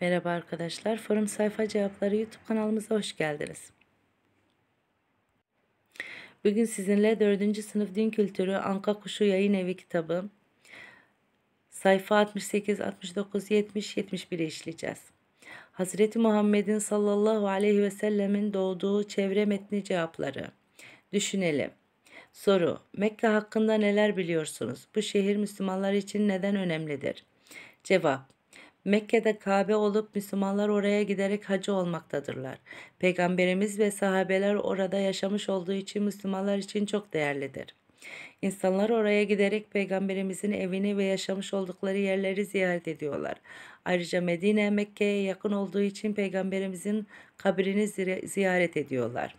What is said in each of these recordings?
Merhaba arkadaşlar, Forum Sayfa Cevapları YouTube kanalımıza hoş geldiniz. Bugün sizinle 4. sınıf Din Kültürü Anka Kuşu Yayın Evi kitabı sayfa 68, 69, 70, 71'i işleyeceğiz. Hazreti Muhammed'in sallallahu aleyhi ve sellemin doğduğu çevre metni cevapları. Düşünelim. Soru: Mekke hakkında neler biliyorsunuz? Bu şehir Müslümanlar için neden önemlidir? Cevap: Mekke'de Kabe olup Müslümanlar oraya giderek hacı olmaktadırlar. Peygamberimiz ve sahabeler orada yaşamış olduğu için Müslümanlar için çok değerlidir. İnsanlar oraya giderek peygamberimizin evini ve yaşamış oldukları yerleri ziyaret ediyorlar. Ayrıca Medine Mekke'ye yakın olduğu için peygamberimizin kabrini ziyaret ediyorlar.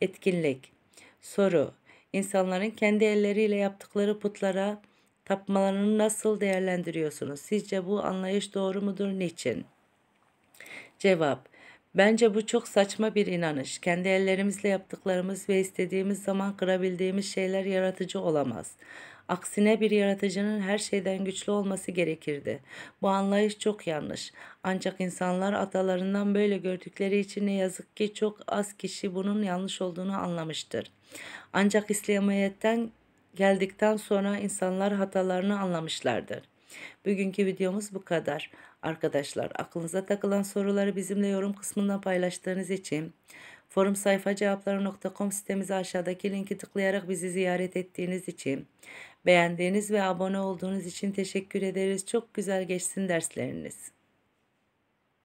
Etkinlik Soru İnsanların kendi elleriyle yaptıkları putlara Tapmalarını nasıl değerlendiriyorsunuz? Sizce bu anlayış doğru mudur? Niçin? Cevap Bence bu çok saçma bir inanış. Kendi ellerimizle yaptıklarımız ve istediğimiz zaman kırabildiğimiz şeyler yaratıcı olamaz. Aksine bir yaratıcının her şeyden güçlü olması gerekirdi. Bu anlayış çok yanlış. Ancak insanlar atalarından böyle gördükleri için ne yazık ki çok az kişi bunun yanlış olduğunu anlamıştır. Ancak İslamiyet'ten geldikten sonra insanlar hatalarını anlamışlardır. Bugünkü videomuz bu kadar. Arkadaşlar aklınıza takılan soruları bizimle yorum kısmında paylaştığınız için forum sayfa cevapları.com sitemize aşağıdaki linki tıklayarak bizi ziyaret ettiğiniz için beğendiğiniz ve abone olduğunuz için teşekkür ederiz. Çok güzel geçsin dersleriniz.